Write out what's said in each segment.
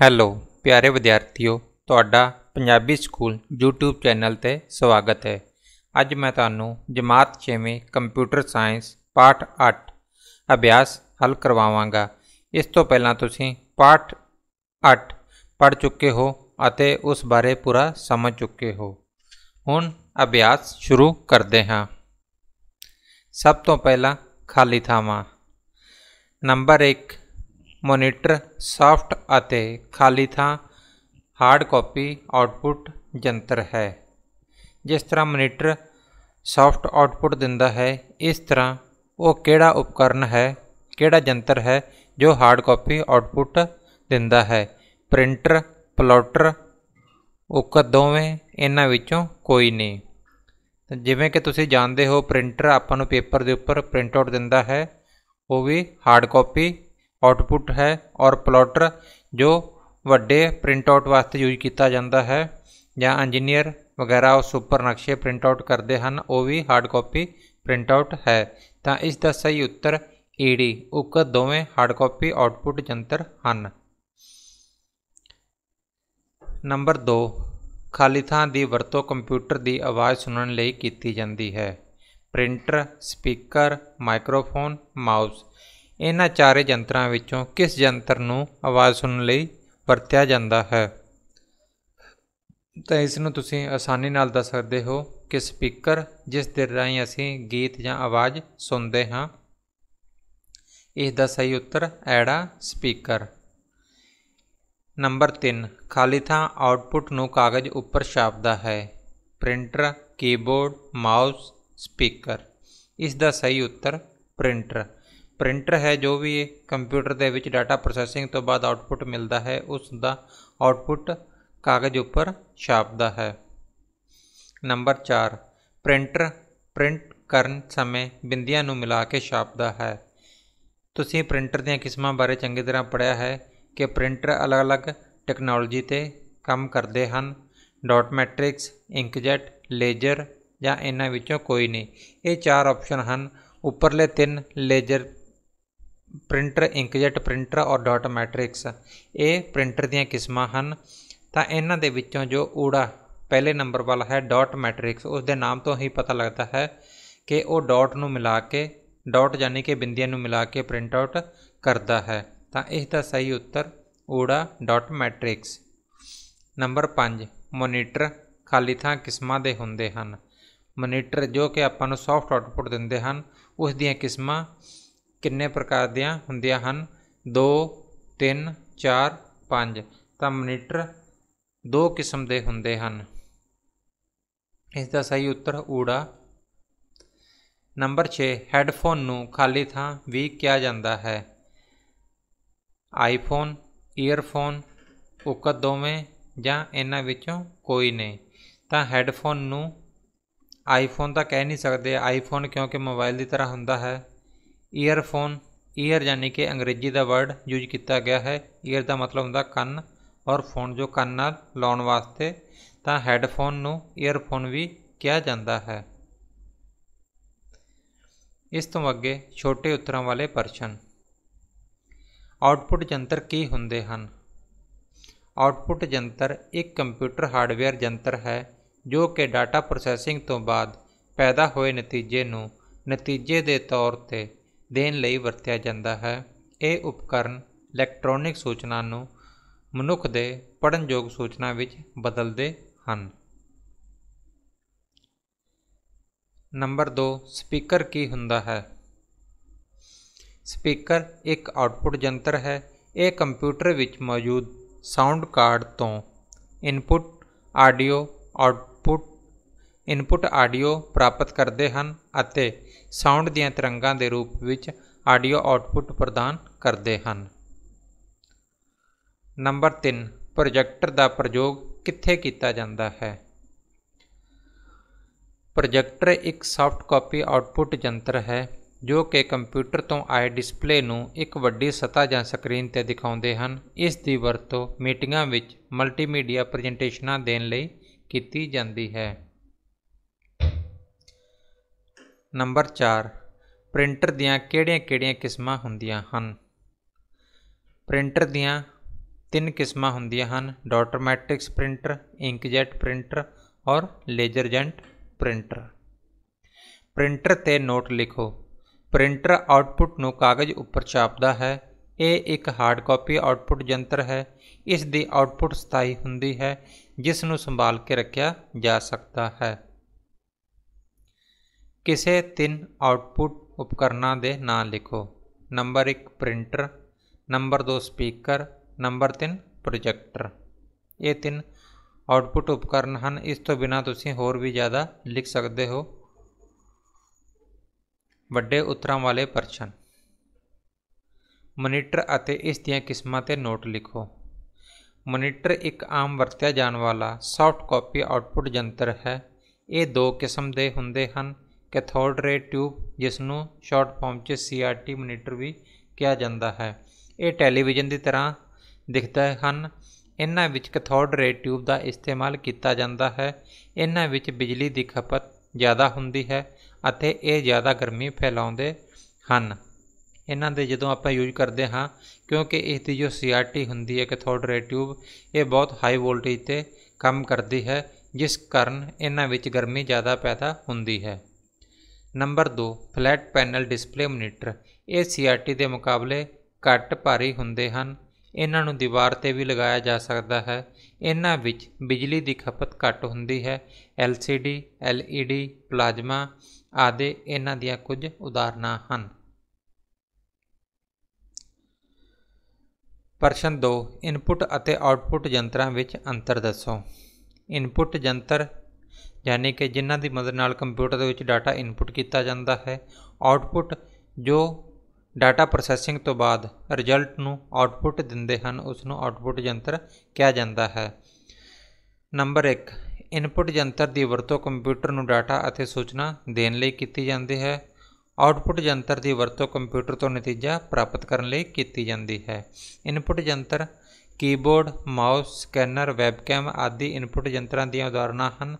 hello ਪਿਆਰੇ ਵਿਦਿਆਰਥੀਓ ਤੁਹਾਡਾ Punjabi school YouTube channel ਤੇ ਸਵਾਗਤ ਹੈ ਅੱਜ ਮੈਂ ਤੁਹਾਨੂੰ ਜਮਾਤ 6ਵੇਂ ਕੰਪਿਊਟਰ ਸਾਇੰਸ ਪਾਠ 8 ਅਭਿਆਸ ਹੱਲ ਕਰਵਾਵਾਂਗਾ ਇਸ ਤੋਂ ਪਹਿਲਾਂ ਤੁਸੀਂ ਪਾਠ 8 ਪੜ ਚੁੱਕੇ ਹੋ ਅਤੇ ਉਸ ਬਾਰੇ ਪੂਰਾ ਸਮਝ ਚੁੱਕੇ ਹੋ ਹੁਣ ਅਭਿਆਸ ਸ਼ੁਰੂ ਕਰਦੇ ਹਾਂ ਸਭ ਤੋਂ ਪਹਿਲਾਂ ਖਾਲੀ ਥਾਵਾਂ ਨੰਬਰ 1 ਮੋਨੀਟਰ ਸਾਫਟ ਅਤੇ ਖਾਲੀ ਥਾਂ ਹਾਰਡ ਕਾਪੀ ਆਉਟਪੁੱਟ ਜੰਤਰ ਹੈ ਜਿਸ ਤਰ੍ਹਾਂ ਮੋਨੀਟਰ ਸਾਫਟ ਆਉਟਪੁੱਟ ਦਿੰਦਾ ਹੈ ਇਸ ਤਰ੍ਹਾਂ ਉਹ ਕਿਹੜਾ ਉਪਕਰਨ ਹੈ ਕਿਹੜਾ ਜੰਤਰ ਹੈ ਜੋ ਹਾਰਡ ਕਾਪੀ ਆਉਟਪੁੱਟ ਦਿੰਦਾ ਹੈ ਪ੍ਰਿੰਟਰ ਪਲੋਟਰ ਉਕ ਦੋਵੇਂ ਇਹਨਾਂ ਵਿੱਚੋਂ ਕੋਈ ਨਹੀਂ ਤਾਂ ਜਿਵੇਂ ਕਿ ਤੁਸੀਂ ਜਾਣਦੇ ਹੋ ਪ੍ਰਿੰਟਰ ਆਪਾਂ ਨੂੰ ਪੇਪਰ ਦੇ ਉੱਪਰ ਪ੍ਰਿੰਟ ਆਊਟ ਦਿੰਦਾ ਹੈ ਉਹ ਵੀ ਹਾਰਡ ਕਾਪੀ ਆਉਟਪੁੱਟ ਹੈ ਔਰ ਪਲੋਟਰ ਜੋ ਵੱਡੇ ਪ੍ਰਿੰਟ ਆਊਟ ਵਾਸਤੇ ਯੂਜ਼ ਕੀਤਾ ਜਾਂਦਾ ਹੈ ਜਾਂ ਇੰਜੀਨੀਅਰ ਵਗੈਰਾ ਉਹ ਸੁਪਰ ਨਕਸ਼ੇ ਪ੍ਰਿੰਟ ਆਊਟ ਕਰਦੇ ਹਨ ਉਹ ਵੀ ਹਾਰਡ ਕਾਪੀ ਪ੍ਰਿੰਟ ਆਊਟ ਹੈ ਤਾਂ ਇਸ ਦਾ ਸਹੀ ਉੱਤਰ ਈਡੀ ਉਕਤ ਦੋਵੇਂ ਹਾਰਡ ਕਾਪੀ ਆਉਟਪੁੱਟ ਜੰਤਰ ਹਨ ਨੰਬਰ 2 ਖਾਲੀ ਥਾਂ ਦੀ ਵਰਤੋਂ ਕੰਪਿਊਟਰ ਦੀ ਆਵਾਜ਼ ਸੁਣਨ ਲਈ ਕੀਤੀ ਜਾਂਦੀ ਹੈ ਪ੍ਰਿੰਟਰ ਸਪੀਕਰ ਮਾਈਕ੍ਰੋਫੋਨ ਮਾਊਸ ਇਹਨਾਂ ਚਾਰੇ ਯੰਤਰਾਂ ਵਿੱਚੋਂ ਕਿਸ ਯੰਤਰ ਨੂੰ ਆਵਾਜ਼ ਸੁਣਨ ਲਈ ਵਰਤਿਆ ਜਾਂਦਾ ਹੈ ਤਾਂ ਇਸ ਨੂੰ ਤੁਸੀਂ ਆਸਾਨੀ ਨਾਲ ਦੱਸ ਸਕਦੇ ਹੋ ਕਿ ਸਪੀਕਰ ਜਿਸ ਦੇ ਰਾਹੀਂ ਅਸੀਂ ਗੀਤ ਜਾਂ ਆਵਾਜ਼ ਸੁਣਦੇ ਹਾਂ ਇਸ ਦਾ ਸਹੀ ਉੱਤਰ ਐੜਾ ਸਪੀਕਰ ਨੰਬਰ 3 ਖਾਲੀ ਥਾਂ ਆਉਟਪੁੱਟ ਨੂੰ ਕਾਗਜ਼ ਉੱਪਰ ਛਾਪਦਾ ਹੈ ਪ੍ਰਿੰਟਰ ਕੀਬੋਰਡ ਮਾਊਸ ਸਪੀਕਰ ਇਸ ਦਾ ਸਹੀ ਉੱਤਰ ਪ੍ਰਿੰਟਰ ਪ੍ਰਿੰਟਰ ਹੈ ਜੋ ਵੀ ਕੰਪਿਊਟਰ ਦੇ ਵਿੱਚ ਡਾਟਾ ਪ੍ਰੋਸੈਸਿੰਗ ਤੋਂ ਬਾਅਦ ਆਉਟਪੁੱਟ ਮਿਲਦਾ ਹੈ ਉਸ ਦਾ ਆਉਟਪੁੱਟ ਕਾਗਜ਼ ਉੱਪਰ ਛਾਪਦਾ ਹੈ ਨੰਬਰ 4 ਪ੍ਰਿੰਟਰ ਪ੍ਰਿੰਟ ਕਰਨ ਸਮੇਂ ਬਿੰਦੀਆਂ ਨੂੰ ਮਿਲਾ ਕੇ ਛਾਪਦਾ ਹੈ ਤੁਸੀਂ ਪ੍ਰਿੰਟਰ ਦੀਆਂ ਕਿਸਮਾਂ ਬਾਰੇ ਚੰਗੀ ਤਰ੍ਹਾਂ ਪੜ੍ਹਿਆ ਹੈ ਕਿ ਪ੍ਰਿੰਟਰ ਅਲੱਗ-ਅਲੱਗ ਟੈਕਨੋਲੋਜੀ ਤੇ ਕੰਮ ਕਰਦੇ ਹਨ ਡਾਟ ਮੈਟ੍ਰਿਕਸ ਇੰਕਜੈਟ ਲੇਜ਼ਰ ਜਾਂ ਇਹਨਾਂ ਵਿੱਚੋਂ ਕੋਈ ਨਹੀਂ ਇਹ ਚਾਰ ਆਪਸ਼ਨ ਹਨ ਉੱਪਰਲੇ ਤਿੰਨ ਲੇਜ਼ਰ ਪ੍ਰਿੰਟਰ ਇੰਕਜੈਟ ਪ੍ਰਿੰਟਰ ਔਰ ਡਾਟ ਮੈਟ੍ਰਿਕਸ ਇਹ ਪ੍ਰਿੰਟਰ ਦੀਆਂ ਕਿਸਮਾਂ ਹਨ ਤਾਂ ਇਹਨਾਂ ਦੇ ਵਿੱਚੋਂ ਜੋ ਊੜਾ ਪਹਿਲੇ ਨੰਬਰ ਵਾਲਾ ਹੈ ਡਾਟ ਮੈਟ੍ਰਿਕਸ ਉਸ ਦੇ ਨਾਮ ਤੋਂ ਹੀ ਪਤਾ ਲੱਗਦਾ ਹੈ ਕਿ ਉਹ ਡਾਟ ਨੂੰ ਮਿਲਾ ਕੇ ਡਾਟ ਯਾਨੀ ਕਿ ਬਿੰਦੀਆਂ ਨੂੰ ਮਿਲਾ ਕੇ ਪ੍ਰਿੰਟ ਆਊਟ ਕਰਦਾ ਹੈ ਤਾਂ ਇਸ ਦਾ ਸਹੀ ਉੱਤਰ ਊੜਾ ਡਾਟ ਮੈਟ੍ਰਿਕਸ ਨੰਬਰ 5 ਮੋਨੀਟਰ ਖਾਲੀ ਥਾਂ ਕਿਸਮਾਂ ਦੇ ਹੁੰਦੇ ਹਨ ਮੋਨੀਟਰ ਜੋ ਕਿ ਆਪਾਂ ਨੂੰ ਸੌਫਟ ਆਊਟਪੁੱਟ ਦਿੰਦੇ ਹਨ ਉਸ ਦੀਆਂ ਕਿਸਮਾਂ ਕਿੰਨੇ ਪ੍ਰਕਾਰ ਦੀਆਂ ਹੁੰਦੀਆਂ ਹਨ 2 3 4 5 ਤਾਂ ਮਨੀਟਰ ਦੋ ਕਿਸਮ ਦੇ ਹੁੰਦੇ ਹਨ ਇਸ ਦਾ ਸਹੀ ਉੱਤਰ ਊੜਾ ਨੰਬਰ 6 ਹੈੱਡਫੋਨ ਨੂੰ ਖਾਲੀ ਥਾਂ ਵੀ ਕਿਹਾ ਜਾਂਦਾ ਹੈ ਆਈਫੋਨ ਈਅਰਫੋਨ ਉਕਤ ਦੋਵੇਂ ਜਾਂ ਇਹਨਾਂ ਵਿੱਚੋਂ ਕੋਈ ਨਹੀਂ ਤਾਂ ਹੈੱਡਫੋਨ ਨੂੰ ਆਈਫੋਨ ਤਾਂ ਕਹਿ ਨਹੀਂ ਸਕਦੇ ਆਈਫੋਨ ਕਿਉਂਕਿ ਮੋਬਾਈਲ ਦੀ ਤਰ੍ਹਾਂ ਹੁੰਦਾ ਹੈ ਈਅਰਫੋਨ ਈਅਰ ਯਾਨੀ ਕਿ ਅੰਗਰੇਜ਼ੀ ਦਾ ਵਰਡ ਯੂਜ਼ ਕੀਤਾ ਗਿਆ ਹੈ ਈਅਰ ਦਾ ਮਤਲਬ ਹੁੰਦਾ ਕੰਨ ਔਰ ਫੋਨ ਜੋ ਕੰਨ ਨਾਲ ਲਾਉਣ ਵਾਸਤੇ ਤਾਂ ਹੈੱਡਫੋਨ ਨੂੰ ਈਅਰਫੋਨ ਵੀ ਕਿਹਾ ਜਾਂਦਾ ਹੈ ਇਸ ਤੋਂ ਅੱਗੇ ਛੋਟੇ ਉੱਤਰਾਂ ਵਾਲੇ ਪ੍ਰਸ਼ਨ ਆਉਟਪੁੱਟ ਯੰਤਰ ਕੀ ਹੁੰਦੇ ਹਨ ਆਉਟਪੁੱਟ ਯੰਤਰ ਇੱਕ ਕੰਪਿਊਟਰ ਹਾਰਡਵੇਅਰ ਯੰਤਰ ਹੈ ਜੋ ਕਿ ਡਾਟਾ ਪ੍ਰੋਸੈਸਿੰਗ ਤੋਂ ਬਾਅਦ ਪੈਦਾ ਹੋਏ ਨਤੀਜੇ ਨੂੰ ਨਤੀਜੇ ਦੇ ਤੌਰ ਤੇ ਦੇਣ ਲਈ ਵਰਤਿਆ ਜਾਂਦਾ ਹੈ ਇਹ ਉਪਕਰਨ ਇਲੈਕਟ੍ਰੋਨਿਕ ਸੂਚਨਾ ਨੂੰ ਮਨੁੱਖ ਦੇ ਪੜਨਯੋਗ ਸੂਚਨਾ ਵਿੱਚ ਬਦਲਦੇ ਹਨ ਨੰਬਰ 2 ਸਪੀਕਰ ਕੀ ਹੁੰਦਾ ਹੈ ਸਪੀਕਰ ਇੱਕ ਆਉਟਪੁੱਟ ਯੰਤਰ ਹੈ ਇਹ ਕੰਪਿਊਟਰ ਵਿੱਚ ਮੌਜੂਦ ਸਾਊਂਡ ਕਾਰਡ ਤੋਂ input audio output input audio ਪ੍ਰਾਪਤ ਕਰਦੇ ਹਨ ਅਤੇ ਸਾਊਂਡ ਦੀਆਂ ਤਰੰਗਾਂ ਦੇ ਰੂਪ ਵਿੱਚ ਆਡੀਓ ਆਉਟਪੁੱਟ ਪ੍ਰਦਾਨ ਕਰਦੇ ਹਨ ਨੰਬਰ 3 ਪ੍ਰੋਜੈਕਟਰ ਦਾ ਪ੍ਰਯੋਗ ਕਿੱਥੇ ਕੀਤਾ ਜਾਂਦਾ ਹੈ ਪ੍ਰੋਜੈਕਟਰ ਇੱਕ ਸੌਫਟ ਕਾਪੀ ਆਉਟਪੁੱਟ ਯੰਤਰ ਹੈ ਜੋ ਕਿ ਕੰਪਿਊਟਰ ਤੋਂ ਆਏ ਡਿਸਪਲੇ ਨੂੰ ਇੱਕ ਵੱਡੀ ਸਤਾ ਜਾਂ ਸਕਰੀਨ ਤੇ ਦਿਖਾਉਂਦੇ ਹਨ ਇਸ ਦੀ ਵਰਤੋਂ ਮੀਟਿੰਗਾਂ ਵਿੱਚ ਮਲਟੀਮੀਡੀਆ ਪ੍ਰੈਜੈਂਟੇਸ਼ਨਾਂ ਦੇਣ ਲਈ ਕੀਤੀ ਜਾਂਦੀ ਹੈ ਨੰਬਰ 4 ਪ੍ਰਿੰਟਰ ਦੀਆਂ ਕਿਹੜੀਆਂ-ਕਿਹੜੀਆਂ ਕਿਸਮਾਂ ਹੁੰਦੀਆਂ ਹਨ ਪ੍ਰਿੰਟਰ ਦੀਆਂ ਤਿੰਨ ਕਿਸਮਾਂ ਹੁੰਦੀਆਂ ਹਨ dot matrix printer inkjet printer ਔਰ ਲੇਜ਼ਰ ਜੈਂਟ ਪ੍ਰਿੰਟਰ ਪ੍ਰਿੰਟਰ ਤੇ ਨੋਟ ਲਿਖੋ ਪ੍ਰਿੰਟਰ ਆਉਟਪੁੱਟ ਨੂੰ ਕਾਗਜ਼ ਉੱਪਰ ਛਾਪਦਾ ਹੈ ਇਹ ਇੱਕ ਹਾਰਡ ਕਾਪੀ ਆਉਟਪੁੱਟ ਯੰਤਰ ਹੈ ਇਸ ਦੀ ਆਉਟਪੁੱਟ ਸਥਾਈ ਹੁੰਦੀ ਹੈ ਜਿਸ ਨੂੰ ਸੰਭਾਲ ਕੇ ਰੱਖਿਆ ਜਾ ਸਕਦਾ ਹੈ ਕਿਸੇ ਤਿੰਨ ਆਉਟਪੁੱਟ ਉਪਕਰਨਾਂ ਦੇ ਨਾਂ ਲਿਖੋ number 1 printer number 2 speaker number 3 projector ਇਹ ਤਿੰਨ ਆਉਟਪੁੱਟ ਉਪਕਰਨ ਹਨ ਇਸ ਤੋਂ ਬਿਨਾ ਤੁਸੀਂ ਹੋਰ ਵੀ ਜ਼ਿਆਦਾ ਲਿਖ ਸਕਦੇ ਹੋ ਵੱਡੇ ਉਤਰਾਂ ਵਾਲੇ ਪ੍ਰਸ਼ਨ ਮੋਨੀਟਰ ਅਤੇ ਇਸ ਦੀਆਂ ਕਿਸਮਾਂ ਤੇ ਨੋਟ ਲਿਖੋ ਮੋਨੀਟਰ ਇੱਕ ਆਮ ਵਰਤਿਆ ਜਾਣ ਵਾਲਾ ਸੌਫਟ ਕਾਪੀ ਆਉਟਪੁੱਟ ਯੰਤਰ ਹੈ ਇਹ ਦੋ ਕਿਸਮ ਦੇ ਹੁੰਦੇ ਹਨ ਕੈਥੋਡ ਰੇ ਟਿਊਬ ਜਿਸ ਨੂੰ ਸ਼ਾਰਟ ਫਾਰਮ 'ਚ ਸੀਆਰਟੀ ਮੋਨੀਟਰ ਵੀ ਕਿਹਾ ਜਾਂਦਾ ਹੈ ਇਹ ਟੈਲੀਵਿਜ਼ਨ ਦੀ ਤਰ੍ਹਾਂ ਦਿਖਦਾ ਹਨ ਇਹਨਾਂ ਵਿੱਚ ਕੈਥੋਡ ਰੇ ਟਿਊਬ ਦਾ ਇਸਤੇਮਾਲ ਕੀਤਾ ਜਾਂਦਾ ਹੈ ਇਹਨਾਂ ਵਿੱਚ ਬਿਜਲੀ ਦੀ ਖਪਤ ਜ਼ਿਆਦਾ ਹੁੰਦੀ ਹੈ ਅਤੇ ਇਹ ਜ਼ਿਆਦਾ ਗਰਮੀ ਫੈਲਾਉਂਦੇ ਹਨ ਇਹਨਾਂ ਦੇ ਜਦੋਂ ਆਪਾਂ ਯੂਜ਼ ਕਰਦੇ ਹਾਂ ਕਿਉਂਕਿ ਇਸ ਦੀ ਜੋ ਸੀਆਰਟੀ ਹੁੰਦੀ ਹੈ ਕੈਥੋਡ ਰੇ ਟਿਊਬ ਇਹ ਬਹੁਤ ਹਾਈ ਵੋਲਟੇਜ ਤੇ ਕੰਮ ਕਰਦੀ ਹੈ ਜਿਸ ਕਾਰਨ ਇਹਨਾਂ ਵਿੱਚ ਗਰਮੀ ਜ਼ਿਆਦਾ ਪੈਦਾ ਹੁੰਦੀ ਹੈ number 2 flat panel display monitor ਇਹ ਸੀਆਰਟੀ ਦੇ ਮੁਕਾਬਲੇ ਘੱਟ ਭਾਰੀ ਹੁੰਦੇ ਹਨ ਇਹਨਾਂ ਨੂੰ ਦੀਵਾਰ ਤੇ ਵੀ ਲਗਾਇਆ ਜਾ ਸਕਦਾ ਹੈ ਇਹਨਾਂ ਵਿੱਚ ਬਿਜਲੀ ਦੀ ਖਪਤ ਘੱਟ ਹੁੰਦੀ ਹੈ ਐਲਸੀਡੀ ਐਲਈਡੀ e ਪਲਾਜ਼ਮਾ ਆਦਿ ਇਹਨਾਂ ਦੀਆਂ ਕੁਝ ਉਦਾਹਰਨਾਂ ਹਨ ਪ੍ਰਸ਼ਨ 2 ਇਨਪੁਟ ਅਤੇ ਆਉਟਪੁਟ ਯੰਤਰਾਂ ਵਿੱਚ ਅੰਤਰ ਦੱਸੋ ਇਨਪੁਟ ਯੰਤਰ ਯਾਨੀ ਕਿ ਜਿਨ੍ਹਾਂ ਦੀ ਮਦਦ ਨਾਲ ਕੰਪਿਊਟਰ ਦੇ ਵਿੱਚ ਡਾਟਾ ਇਨਪੁਟ ਕੀਤਾ ਜਾਂਦਾ ਹੈ ਆਉਟਪੁੱਟ ਜੋ ਡਾਟਾ ਪ੍ਰੋਸੈਸਿੰਗ ਤੋਂ ਬਾਅਦ ਰਿਜ਼ਲਟ ਨੂੰ ਆਉਟਪੁੱਟ ਦਿੰਦੇ ਹਨ ਉਸ ਨੂੰ ਆਉਟਪੁੱਟ ਯੰਤਰ ਕਿਹਾ ਜਾਂਦਾ ਹੈ ਨੰਬਰ 1 ਇਨਪੁਟ ਯੰਤਰ ਦੀ ਵਰਤੋਂ ਕੰਪਿਊਟਰ ਨੂੰ ਡਾਟਾ ਅਤੇ ਸੂਚਨਾ ਦੇਣ ਲਈ ਕੀਤੀ ਜਾਂਦੀ ਹੈ ਆਉਟਪੁੱਟ ਯੰਤਰ ਦੀ ਵਰਤੋਂ ਕੰਪਿਊਟਰ ਤੋਂ ਨਤੀਜਾ ਪ੍ਰਾਪਤ ਕਰਨ ਲਈ ਕੀਤੀ ਜਾਂਦੀ ਹੈ ਇਨਪੁਟ ਯੰਤਰ ਕੀਬੋਰਡ ਮਾਊਸ ਸਕੈਨਰ ਵੈਬਕੈਮ ਆਦਿ ਇਨਪੁਟ ਯੰਤਰਾਂ ਦੀਆਂ ਉਦਾਹਰਣਾਂ ਹਨ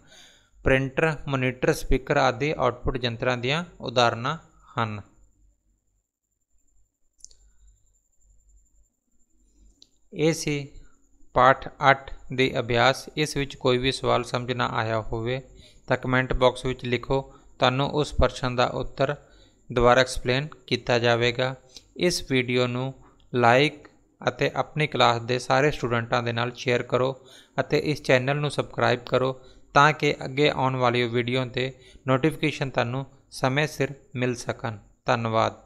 ਪ੍ਰਿੰਟਰ ਮੋਨੀਟਰ ਸਪੀਕਰ ਆਦਿ ਆਉਟਪੁਟ ਯੰਤਰਾਂ ਦੀਆਂ ਉਦਾਹਰਣਾਂ ਹਨ ਇਹ ਸੀ ਪਾਠ 8 ਦੇ ਅਭਿਆਸ ਇਸ ਵਿੱਚ ਕੋਈ ਵੀ ਸਵਾਲ ਸਮਝ ਨਾ ਆਇਆ ਹੋਵੇ ਤਾਂ ਕਮੈਂਟ ਬਾਕਸ ਵਿੱਚ ਲਿਖੋ ਤੁਹਾਨੂੰ ਉਸ ਪ੍ਰਸ਼ਨ ਦਾ ਉੱਤਰ ਦੁਬਾਰਾ ਐਕਸਪਲੇਨ ਕੀਤਾ ਜਾਵੇਗਾ ਇਸ ਵੀਡੀਓ ਨੂੰ ਲਾਈਕ ਅਤੇ ਆਪਣੀ ਕਲਾਸ ਦੇ ਸਾਰੇ ਸਟੂਡੈਂਟਾਂ ਦੇ ਨਾਲ ਸ਼ੇਅਰ ਕਰੋ ਅਤੇ ਇਸ ਚੈਨਲ ਨੂੰ ਸਬਸਕ੍ਰਾਈਬ ਕਰੋ ਤਾਂ ਕਿ ਅੱਗੇ ਆਉਣ ਵਾਲੀ ਵੀਡੀਓ ਤੇ ਨੋਟੀਫਿਕੇਸ਼ਨ ਤੁਹਾਨੂੰ ਸਮੇਂ ਸਿਰ ਮਿਲ ਸਕਣ ਧੰਨਵਾਦ